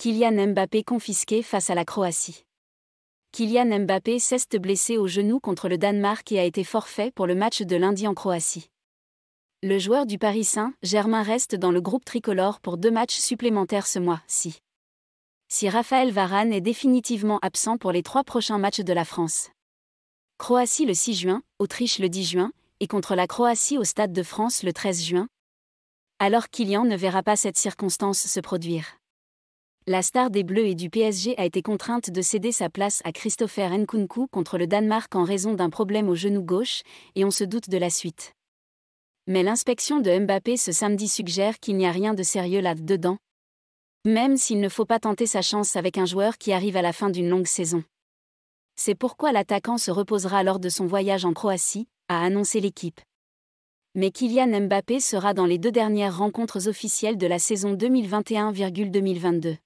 Kylian Mbappé confisqué face à la Croatie. Kylian Mbappé cesse blessé au genou contre le Danemark et a été forfait pour le match de lundi en Croatie. Le joueur du Paris Saint-Germain reste dans le groupe tricolore pour deux matchs supplémentaires ce mois-ci. Si Raphaël Varane est définitivement absent pour les trois prochains matchs de la France. Croatie le 6 juin, Autriche le 10 juin, et contre la Croatie au Stade de France le 13 juin. Alors Kylian ne verra pas cette circonstance se produire la star des Bleus et du PSG a été contrainte de céder sa place à Christopher Nkunku contre le Danemark en raison d'un problème au genou gauche, et on se doute de la suite. Mais l'inspection de Mbappé ce samedi suggère qu'il n'y a rien de sérieux là-dedans. Même s'il ne faut pas tenter sa chance avec un joueur qui arrive à la fin d'une longue saison. C'est pourquoi l'attaquant se reposera lors de son voyage en Croatie, a annoncé l'équipe. Mais Kylian Mbappé sera dans les deux dernières rencontres officielles de la saison 2021-2022.